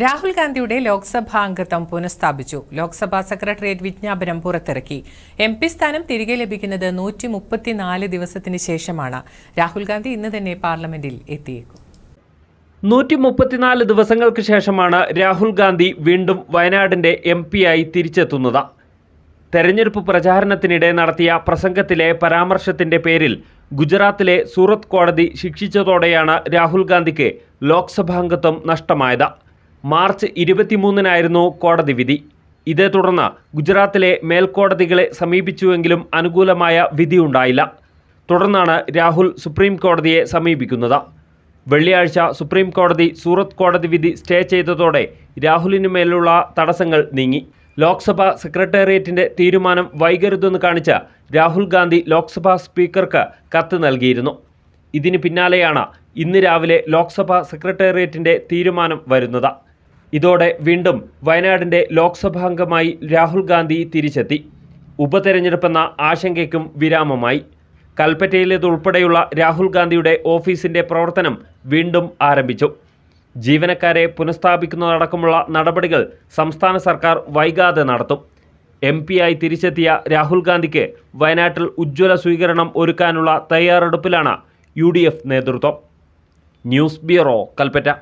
രാഹുൽ ഗാന്ധിയുടെ ലോക്സഭാ അംഗത്വം പുനഃസ്ഥാപിച്ചു ലോക്സഭാ സെക്രട്ടേറിയറ്റ് വിജ്ഞാപനം പുറത്തിറക്കി എം പി സ്ഥാനം തിരികെ ലഭിക്കുന്നത് നൂറ്റി മുപ്പത്തിനാല് ദിവസത്തിന് ശേഷമാണ് രാഹുൽ ഗാന്ധി ഇന്ന് തന്നെ പാർലമെന്റിൽ എത്തിയേക്കും നൂറ്റി മുപ്പത്തിനാല് ദിവസങ്ങൾക്ക് ശേഷമാണ് രാഹുൽ ഗാന്ധി വീണ്ടും വയനാടിന്റെ എം ആയി തിരിച്ചെത്തുന്നത് തെരഞ്ഞെടുപ്പ് പ്രചാരണത്തിനിടെ നടത്തിയ പ്രസംഗത്തിലെ പരാമർശത്തിന്റെ പേരിൽ ഗുജറാത്തിലെ സൂറത്ത് കോടതി ശിക്ഷിച്ചതോടെയാണ് രാഹുൽ ഗാന്ധിക്ക് ലോക്സഭാംഗത്വം നഷ്ടമായത് മാർച്ച് ഇരുപത്തിമൂന്നിനായിരുന്നു കോടതി വിധി ഇതേ തുടർന്ന് ഗുജറാത്തിലെ മേൽക്കോടതികളെ സമീപിച്ചുവെങ്കിലും അനുകൂലമായ വിധിയുണ്ടായില്ല തുടർന്നാണ് രാഹുൽ സുപ്രീം കോടതിയെ സമീപിക്കുന്നത് വെള്ളിയാഴ്ച സുപ്രീം കോടതി സൂറത്ത് കോടതി വിധി സ്റ്റേ ചെയ്തതോടെ രാഹുലിനു മേലുള്ള തടസ്സങ്ങൾ നീങ്ങി ലോക്സഭാ സെക്രട്ടേറിയറ്റിന്റെ തീരുമാനം വൈകരുതെന്ന് കാണിച്ച് രാഹുൽ ഗാന്ധി ലോക്സഭാ സ്പീക്കർക്ക് കത്ത് നൽകിയിരുന്നു ഇതിന് പിന്നാലെയാണ് ഇന്ന് രാവിലെ ലോക്സഭാ സെക്രട്ടേറിയറ്റിന്റെ തീരുമാനം വരുന്നത് ഇതോടെ വീണ്ടും വയനാടിന്റെ ലോക്സഭാംഗമായി രാഹുൽ ഗാന്ധി തിരിച്ചെത്തി ഉപതെരഞ്ഞെടുപ്പെന്ന ആശങ്കയ്ക്കും വിരാമമായി കൽപ്പറ്റയിലേതുൾപ്പെടെയുള്ള രാഹുൽ ഗാന്ധിയുടെ ഓഫീസിന്റെ പ്രവർത്തനം വീണ്ടും ആരംഭിച്ചു ജീവനക്കാരെ പുനഃസ്ഥാപിക്കുന്നതടക്കമുള്ള നടപടികൾ സംസ്ഥാന സർക്കാർ വൈകാതെ നടത്തും എം ആയി തിരിച്ചെത്തിയ രാഹുൽ ഗാന്ധിക്ക് വയനാട്ടിൽ ഉജ്ജ്വല സ്വീകരണം ഒരുക്കാനുള്ള തയ്യാറെടുപ്പിലാണ് യു നേതൃത്വം ന്യൂസ് ബ്യൂറോ കൽപ്പറ്റ